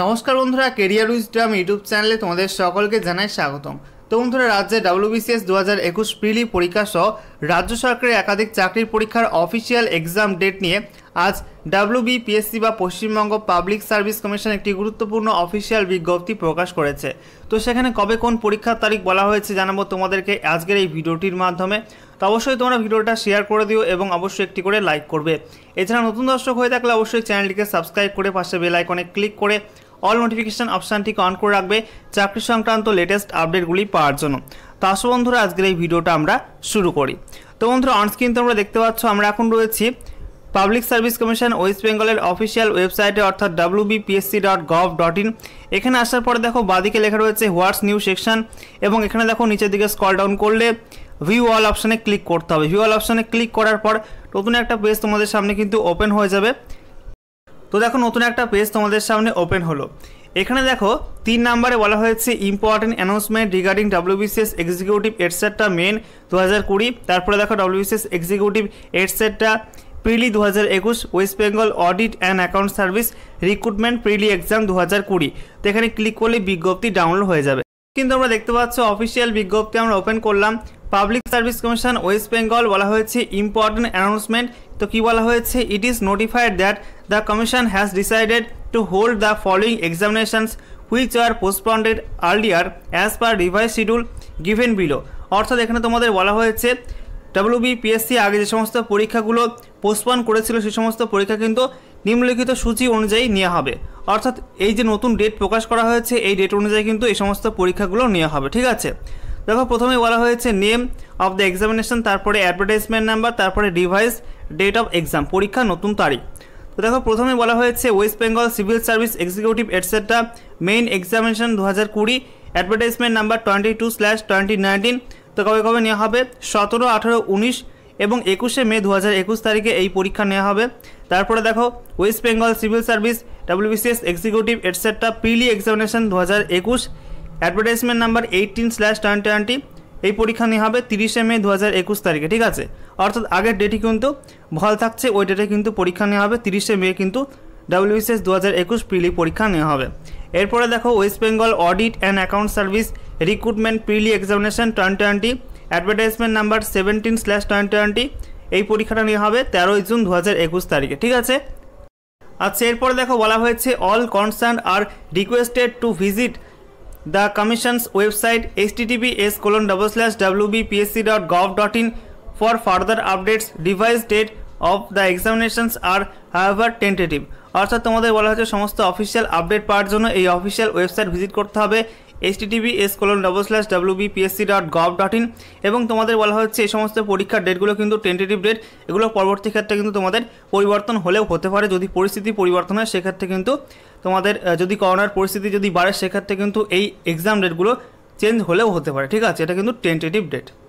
নমস্কার বন্ধুরা career wisdom YouTube চ্যানেলে তোমাদের সকলকে জানাই স্বাগতম তো বন্ধুরা রাজ্যে ডাব্লিউবিসিএস দু হাজার একুশ প্রিলি পরীক্ষা সহ রাজ্য সরকারের একাধিক চাকরির পরীক্ষার অফিসিয়াল এক্সাম ডেট নিয়ে আজ ডাব্লিউবিপিএসসি বা পশ্চিমবঙ্গ পাবলিক সার্ভিস কমিশন একটি গুরুত্বপূর্ণ অফিসিয়াল বিজ্ঞপ্তি প্রকাশ করেছে তো সেখানে কবে কোন পরীক্ষার তারিখ বলা হয়েছে জানাবো তোমাদেরকে আজকের এই ভিডিওটির মাধ্যমে তো অবশ্যই তোমরা ভিডিওটা শেয়ার করে দিও এবং অবশ্যই একটি করে লাইক করবে এছাড়া নতুন দর্শক হয়ে থাকলে অবশ্যই চ্যানেলটিকে সাবস্ক্রাইব করে পাশে বেল আইকনে ক্লিক করে অল নোটিফিকেশান অপশানটিকে অন করে রাখবে চাকরি সংক্রান্ত লেটেস্ট আপডেটগুলি পাওয়ার জন্য তো আসো বন্ধুরা আজকের এই ভিডিওটা আমরা শুরু করি তো বন্ধুরা অনস্ক্রিন তোমরা দেখতে পাচ্ছ আমরা এখন রয়েছি পাবলিক সার্ভিস কমিশন ওয়েস্ট বেঙ্গলের অফিসিয়াল ওয়েবসাইটে অর্থাৎ W BPSC dot gov dot in এখানে আসার পরে দেখো বাদিকে লেখা রয়েছে হোয়াটস নিউ সেকশন এবং এখানে দেখো নিচের দিকে স্কল ডাউন করলে ভিউ অল অপশানে ক্লিক করতে হবে ভিউ অল অপশানে ক্লিক করার পর নতুন একটা পেজ তোমাদের সামনে কিন্তু ওপেন হয়ে যাবে তো দেখো নতুন একটা পেজ তোমাদের সামনে ওপেন হলো এখানে দেখো তিন নাম্বারে বলা হয়েছে important announcement regarding WBCS executive এডসেটটা মেন দু হাজার কুড়ি তারপরে দেখো ডাব্লিউবিসিএস এক্সিকিউটিভ এডসেটটা প্রিলি দু হাজার একুশ West Bengal audit and account service recruitment prelim exam দু হাজার কুড়ি তো এখানে ক্লিক করলে বিজ্ঞপ্তি ডাউনলোড হয়ে যাবে কিন্তু আমরা দেখতে পাচ্ছ অফিসিয়াল বিজ্ঞপ্তি আমরা ওপেন করলাম public service commission West Bengal বলা হয়েছে ইম্পর্টেন্ট অ্যানাউন্সমেন্ট তো কী বলা হয়েছে it is notified that the commission has decided to hold the following examinations which are postponed earlier as per revise schedule given below অর্থাৎ এখানে তোমাদের বলা হয়েছে ডাব্লিউবিপিএসসি আগে যে সমস্ত পরীক্ষাগুলো পোস্টপন করেছিল সে সমস্ত পরীক্ষা কিন্তু নিম্নলিখিত সূচি অনুযায়ী নেওয়া হবে অর্থাৎ এই যে নতুন ডেট প্রকাশ করা হয়েছে এই ডেট অনুযায়ী কিন্তু এই সমস্ত পরীক্ষাগুলো নেওয়া হবে ঠিক আছে দেখো প্রথমে বলা হয়েছে নেম অফ দ্য এক্সামিনেশন তারপরে অ্যাডভার্টাইজমেন্ট নাম্বার তারপরে ডিভাইস ডেট অফ এক্সাম পরীক্ষা নতুন তারিখ তো দেখো প্রথমে বলা হয়েছে West Bengal civil service executive etcetera main examination দু হাজার কুড়ি advertisement number twenty two slash twenty nineteen তো কবে কবে নেওয়া হবে সতেরো আঠারো উনিশ এবং একুশে মে দু হাজার একুশ তারিখে এই পরীক্ষা নেওয়া হবে তারপরে দেখো West Bengal civil service WBCS executive etcetera prelim examination দু হাজার একুশ advertisement number eighteen slash twenty twenty এই পরীক্ষা নেওয়া হবে তিরিশে মে দু হাজার একুশ তারিখে ঠিক আছে অর্থাৎ আগের ডেটই কিন্তু ভল থাকছে ওই ডেটে কিন্তু পরীক্ষা নেওয়া হবে তিরিশে মে কিন্তু ডাব্লিউবিসিএস দু হাজার একুশ প্রিলি e পরীক্ষা নেওয়া হবে এরপরে দেখো West Bengal audit and account service recruitment prelim examination twenty twenty advertisement number seventeen slash twenty twenty এই পরীক্ষাটা নেওয়া হবে তেরোই জুন দু হাজার একুশ তারিখে ঠিক আছে আচ্ছা এরপরে দেখো বলা হয়েছে all concerned are requested to visit the commission's website H TTP S colon double slash WB PSC dot gov dot in for further updates ডিভাইস date of the examinations are however tentative অর্থাৎ তোমাদের বলা হচ্ছে সমস্ত official update পাওয়ার জন্য এই official website visit করতে হবে TV S colon double slash W BPSC dot gov dot in এবং তোমাদের বলা হচ্ছে এই সমস্ত পরীক্ষার ডেটগুলো কিন্তু টেন্টেটিভ ডেট এগুলো পরবর্তী ক্ষেত্রে কিন্তু তোমাদের পরিবর্তন হলেও হতে পারে যদি পরিস্থিতি পরিবর্তন হয় সেক্ষেত্রে কিন্তু তোমাদের যদি করোনার পরিস্থিতি যদি বাড়ে সেক্ষেত্রে কিন্তু এই এক্সাম ডেটগুলো চেঞ্জ হলেও হতে পারে ঠিক আছে এটা কিন্তু টেন্টেটিভ ডেট